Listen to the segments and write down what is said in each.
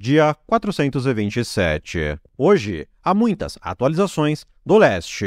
dia 427. Hoje, há muitas atualizações do leste.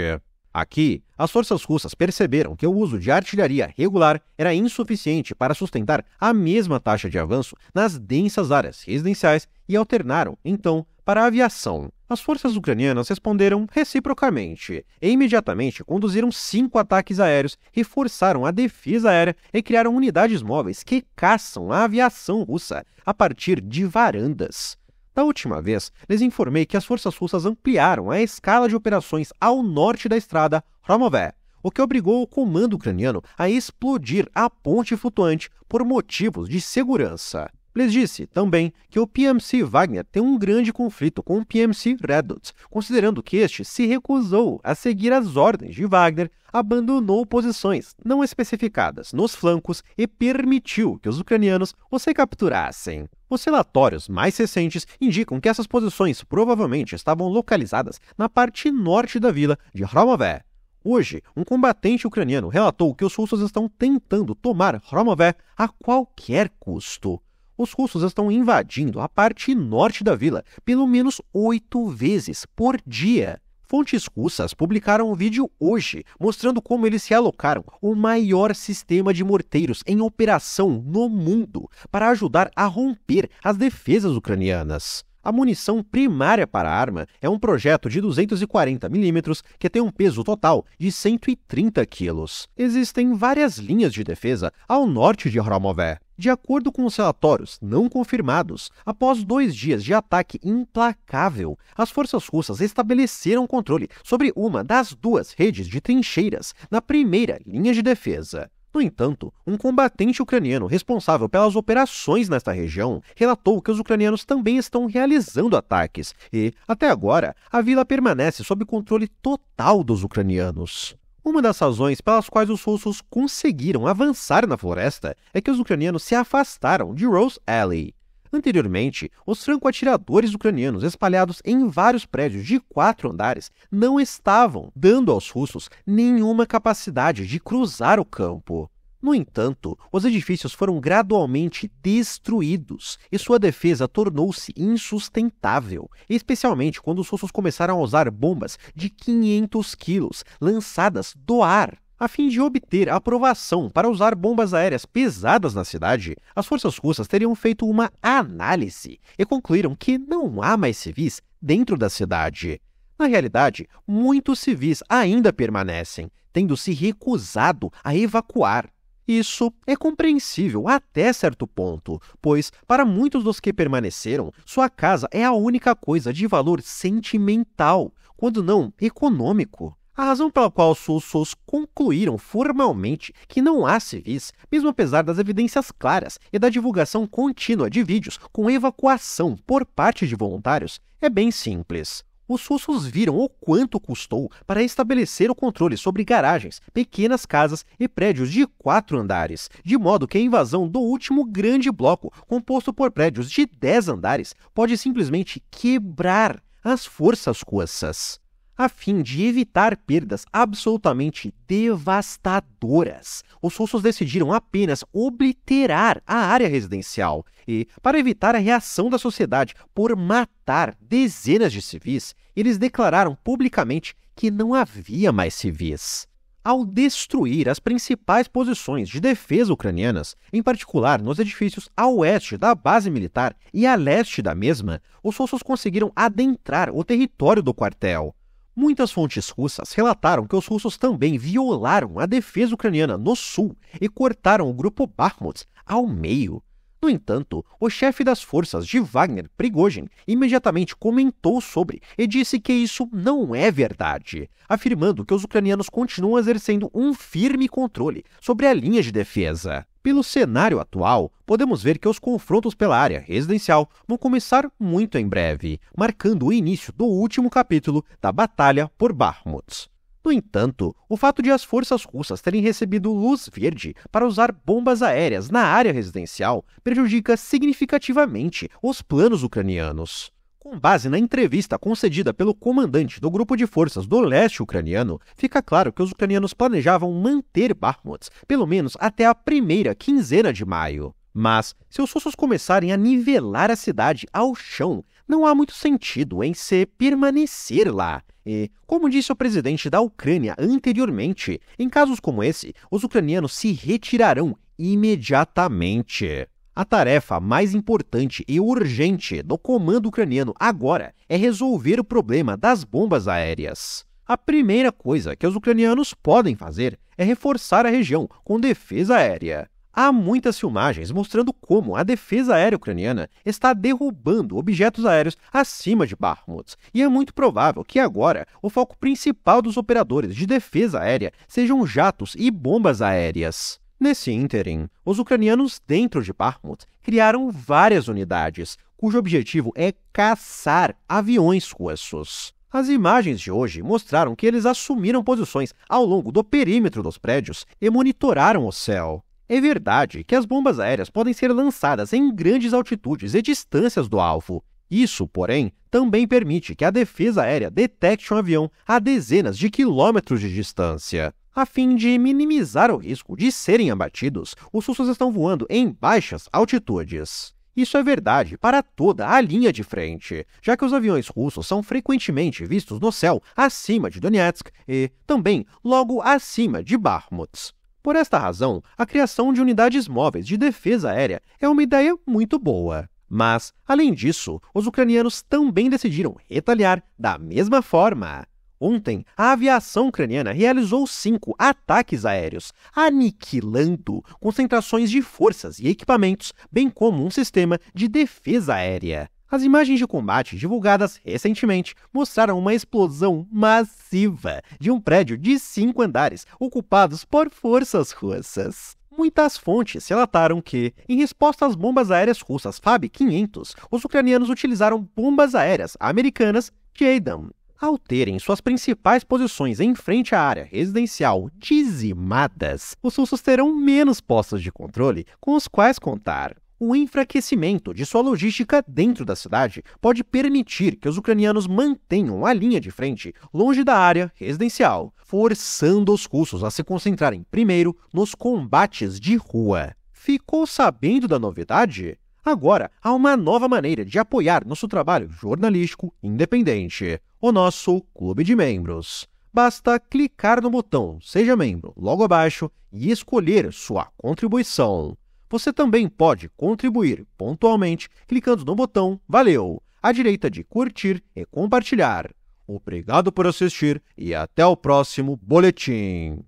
Aqui, as forças russas perceberam que o uso de artilharia regular era insuficiente para sustentar a mesma taxa de avanço nas densas áreas residenciais e alternaram, então, para a aviação. As forças ucranianas responderam reciprocamente e imediatamente conduziram cinco ataques aéreos, reforçaram a defesa aérea e criaram unidades móveis que caçam a aviação russa a partir de varandas. Da última vez, lhes informei que as forças russas ampliaram a escala de operações ao norte da estrada Romové, o que obrigou o comando ucraniano a explodir a ponte flutuante por motivos de segurança lhes disse também que o PMC Wagner tem um grande conflito com o PMC Redut, considerando que este se recusou a seguir as ordens de Wagner, abandonou posições não especificadas nos flancos e permitiu que os ucranianos se capturassem. Os relatórios mais recentes indicam que essas posições provavelmente estavam localizadas na parte norte da vila de Hromové, Hoje, um combatente ucraniano relatou que os russos estão tentando tomar Hromové a qualquer custo. Os russos estão invadindo a parte norte da vila pelo menos oito vezes por dia. Fontes russas publicaram um vídeo hoje mostrando como eles se alocaram o maior sistema de morteiros em operação no mundo para ajudar a romper as defesas ucranianas. A munição primária para a arma é um projeto de 240 milímetros que tem um peso total de 130 quilos. Existem várias linhas de defesa ao norte de Hromové. De acordo com os relatórios não confirmados, após dois dias de ataque implacável, as forças russas estabeleceram controle sobre uma das duas redes de trincheiras na primeira linha de defesa. No entanto, um combatente ucraniano responsável pelas operações nesta região relatou que os ucranianos também estão realizando ataques e, até agora, a vila permanece sob controle total dos ucranianos. Uma das razões pelas quais os russos conseguiram avançar na floresta é que os ucranianos se afastaram de Rose Alley. Anteriormente, os franco-atiradores ucranianos espalhados em vários prédios de quatro andares não estavam dando aos russos nenhuma capacidade de cruzar o campo. No entanto, os edifícios foram gradualmente destruídos e sua defesa tornou-se insustentável, especialmente quando os russos começaram a usar bombas de 500 quilos lançadas do ar. A fim de obter aprovação para usar bombas aéreas pesadas na cidade, as forças russas teriam feito uma análise e concluíram que não há mais civis dentro da cidade. Na realidade, muitos civis ainda permanecem, tendo se recusado a evacuar isso é compreensível até certo ponto, pois, para muitos dos que permaneceram, sua casa é a única coisa de valor sentimental, quando não econômico. A razão pela qual os Sussus concluíram formalmente que não há civis, mesmo apesar das evidências claras e da divulgação contínua de vídeos com evacuação por parte de voluntários, é bem simples. Os russos viram o quanto custou para estabelecer o controle sobre garagens, pequenas casas e prédios de quatro andares, de modo que a invasão do último grande bloco, composto por prédios de dez andares, pode simplesmente quebrar as forças russas a fim de evitar perdas absolutamente devastadoras. Os russos decidiram apenas obliterar a área residencial e, para evitar a reação da sociedade por matar dezenas de civis, eles declararam publicamente que não havia mais civis. Ao destruir as principais posições de defesa ucranianas, em particular nos edifícios a oeste da base militar e a leste da mesma, os russos conseguiram adentrar o território do quartel. Muitas fontes russas relataram que os russos também violaram a defesa ucraniana no sul e cortaram o grupo Bakhmut ao meio. No entanto, o chefe das forças de Wagner, Prigozhin, imediatamente comentou sobre e disse que isso não é verdade, afirmando que os ucranianos continuam exercendo um firme controle sobre a linha de defesa. Pelo cenário atual, podemos ver que os confrontos pela área residencial vão começar muito em breve, marcando o início do último capítulo da Batalha por Bakhmut. No entanto, o fato de as forças russas terem recebido luz verde para usar bombas aéreas na área residencial prejudica significativamente os planos ucranianos. Com base na entrevista concedida pelo comandante do grupo de forças do leste ucraniano, fica claro que os ucranianos planejavam manter Bakhmut, pelo menos até a primeira quinzena de maio. Mas, se os russos começarem a nivelar a cidade ao chão, não há muito sentido em se permanecer lá. E, como disse o presidente da Ucrânia anteriormente, em casos como esse, os ucranianos se retirarão imediatamente. A tarefa mais importante e urgente do comando ucraniano agora é resolver o problema das bombas aéreas. A primeira coisa que os ucranianos podem fazer é reforçar a região com defesa aérea. Há muitas filmagens mostrando como a defesa aérea ucraniana está derrubando objetos aéreos acima de Bakhmut, e é muito provável que agora o foco principal dos operadores de defesa aérea sejam jatos e bombas aéreas. Nesse ínterim, os ucranianos dentro de Bakhmut criaram várias unidades, cujo objetivo é caçar aviões russos. As imagens de hoje mostraram que eles assumiram posições ao longo do perímetro dos prédios e monitoraram o céu. É verdade que as bombas aéreas podem ser lançadas em grandes altitudes e distâncias do alvo. Isso, porém, também permite que a defesa aérea detecte um avião a dezenas de quilômetros de distância. A fim de minimizar o risco de serem abatidos, os russos estão voando em baixas altitudes. Isso é verdade para toda a linha de frente, já que os aviões russos são frequentemente vistos no céu acima de Donetsk e, também, logo acima de Bakhmut. Por esta razão, a criação de unidades móveis de defesa aérea é uma ideia muito boa. Mas, além disso, os ucranianos também decidiram retaliar da mesma forma. Ontem, a aviação ucraniana realizou cinco ataques aéreos, aniquilando concentrações de forças e equipamentos, bem como um sistema de defesa aérea. As imagens de combate divulgadas recentemente mostraram uma explosão massiva de um prédio de cinco andares ocupados por forças russas. Muitas fontes relataram que, em resposta às bombas aéreas russas FAB-500, os ucranianos utilizaram bombas aéreas americanas JDAM. Ao terem suas principais posições em frente à área residencial dizimadas, os russos terão menos postos de controle com os quais contar o enfraquecimento de sua logística dentro da cidade pode permitir que os ucranianos mantenham a linha de frente longe da área residencial, forçando os russos a se concentrarem primeiro nos combates de rua. Ficou sabendo da novidade? Agora há uma nova maneira de apoiar nosso trabalho jornalístico independente, o nosso Clube de Membros basta clicar no botão Seja Membro logo abaixo e escolher sua contribuição. Você também pode contribuir pontualmente clicando no botão Valeu, à direita de curtir e compartilhar. Obrigado por assistir e até o próximo boletim.